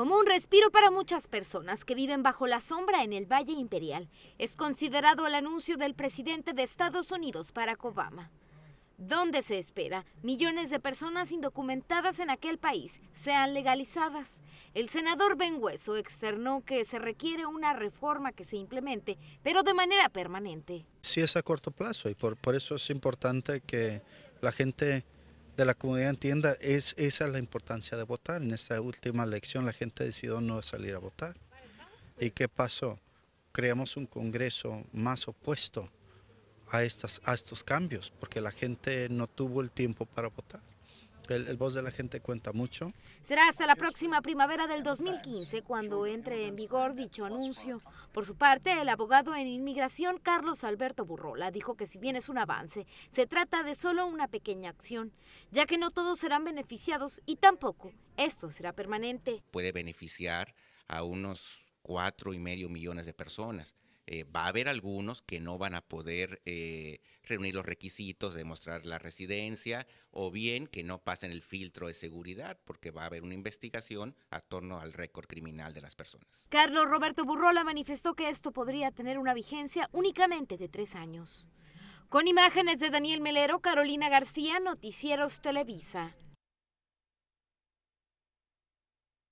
como un respiro para muchas personas que viven bajo la sombra en el Valle Imperial. Es considerado el anuncio del presidente de Estados Unidos, para Obama donde se espera millones de personas indocumentadas en aquel país sean legalizadas. El senador Ben Hueso externó que se requiere una reforma que se implemente, pero de manera permanente. Sí es a corto plazo y por eso es importante que la gente de la comunidad entienda, es, esa es la importancia de votar. En esta última elección la gente decidió no salir a votar. ¿Y qué pasó? Creamos un Congreso más opuesto a, estas, a estos cambios, porque la gente no tuvo el tiempo para votar. El, voz de la gente cuenta mucho. Será hasta la próxima primavera del 2015 cuando entre en vigor dicho anuncio. Por su parte, el abogado en inmigración Carlos Alberto Burrola dijo que si bien es un avance, se trata de solo una pequeña acción, ya que no todos serán beneficiados y tampoco esto será permanente. Puede beneficiar a unos cuatro y medio millones de personas. Eh, va a haber algunos que no van a poder eh, reunir los requisitos, demostrar la residencia o bien que no pasen el filtro de seguridad porque va a haber una investigación a torno al récord criminal de las personas. Carlos Roberto Burrola manifestó que esto podría tener una vigencia únicamente de tres años. Con imágenes de Daniel Melero, Carolina García, Noticieros Televisa.